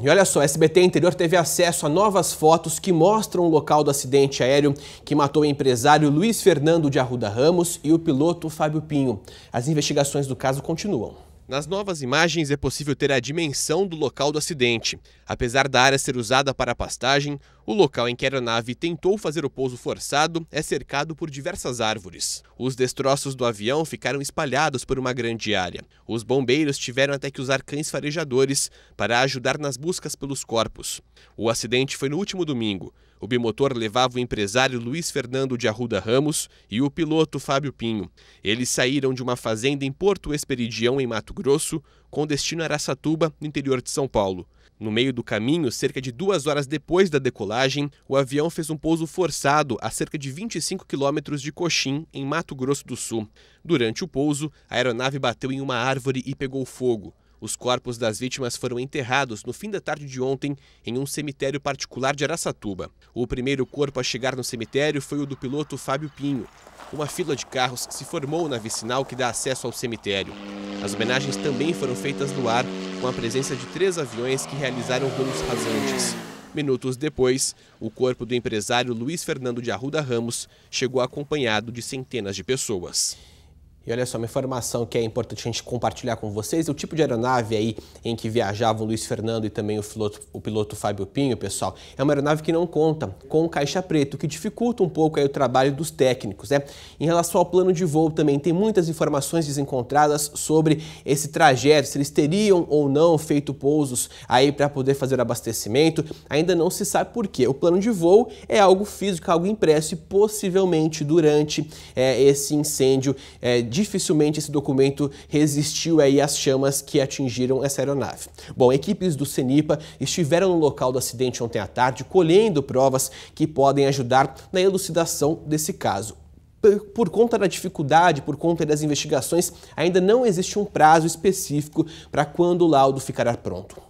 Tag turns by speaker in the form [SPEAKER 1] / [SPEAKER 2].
[SPEAKER 1] E olha só, SBT Interior teve acesso a novas fotos que mostram o local do acidente aéreo que matou o empresário Luiz Fernando de Arruda Ramos e o piloto Fábio Pinho. As investigações do caso continuam. Nas novas imagens é possível ter a dimensão do local do acidente. Apesar da área ser usada para pastagem, o local em que a aeronave tentou fazer o pouso forçado é cercado por diversas árvores. Os destroços do avião ficaram espalhados por uma grande área. Os bombeiros tiveram até que usar cães farejadores para ajudar nas buscas pelos corpos. O acidente foi no último domingo. O bimotor levava o empresário Luiz Fernando de Arruda Ramos e o piloto Fábio Pinho. Eles saíram de uma fazenda em Porto Esperidião, em Mato Grosso, com destino a Araçatuba, no interior de São Paulo. No meio do caminho, cerca de duas horas depois da decolagem, o avião fez um pouso forçado a cerca de 25 quilômetros de Coxim, em Mato Grosso do Sul. Durante o pouso, a aeronave bateu em uma árvore e pegou fogo. Os corpos das vítimas foram enterrados no fim da tarde de ontem em um cemitério particular de Araçatuba. O primeiro corpo a chegar no cemitério foi o do piloto Fábio Pinho. Uma fila de carros se formou na vicinal que dá acesso ao cemitério. As homenagens também foram feitas no ar, com a presença de três aviões que realizaram rumos rasantes. Minutos depois, o corpo do empresário Luiz Fernando de Arruda Ramos chegou acompanhado de centenas de pessoas. E olha só, uma informação que é importante a gente compartilhar com vocês, é o tipo de aeronave aí em que viajavam o Luiz Fernando e também o piloto, o piloto Fábio Pinho, pessoal, é uma aeronave que não conta com caixa preta, o que dificulta um pouco aí o trabalho dos técnicos, né? Em relação ao plano de voo também, tem muitas informações desencontradas sobre esse trajeto, se eles teriam ou não feito pousos aí para poder fazer o abastecimento, ainda não se sabe por quê. O plano de voo é algo físico, algo impresso e possivelmente durante é, esse incêndio é, de dificilmente esse documento resistiu aí às chamas que atingiram essa aeronave. Bom, equipes do CENIPA estiveram no local do acidente ontem à tarde, colhendo provas que podem ajudar na elucidação desse caso por conta da dificuldade, por conta das investigações, ainda não existe um prazo específico para quando o laudo ficará pronto.